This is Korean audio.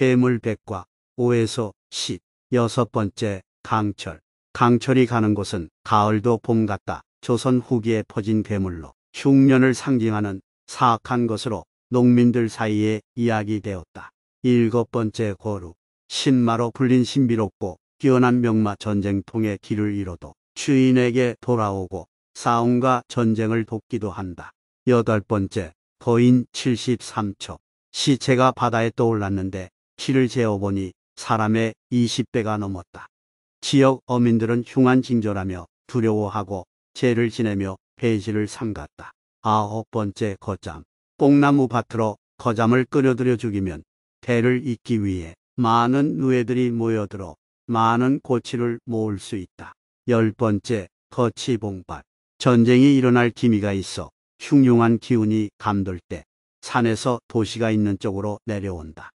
괴물 백과 5에서 10 여섯 번째 강철 강철이 가는 곳은 가을도 봄 같다. 조선 후기에 퍼진 괴물로 흉년을 상징하는 사악한 것으로 농민들 사이에 이야기되었다. 일곱 번째 거루 신마로 불린 신비롭고 뛰어난 명마 전쟁통의 길을 잃어도 주인에게 돌아오고 싸움과 전쟁을 돕기도 한다. 여덟 번째 거인 73초 시체가 바다에 떠올랐는데 키를 재어보니 사람의 20배가 넘었다. 지역 어민들은 흉한 징조라며 두려워하고 죄를 지내며 배신을 삼갔다. 아홉 번째 거잠. 뽕나무 밭으로 거잠을 끌어들여 죽이면 대를 잇기 위해 많은 누에들이 모여들어 많은 고치를 모을 수 있다. 열 번째 거치봉밭. 전쟁이 일어날 기미가 있어 흉흉한 기운이 감돌 때 산에서 도시가 있는 쪽으로 내려온다.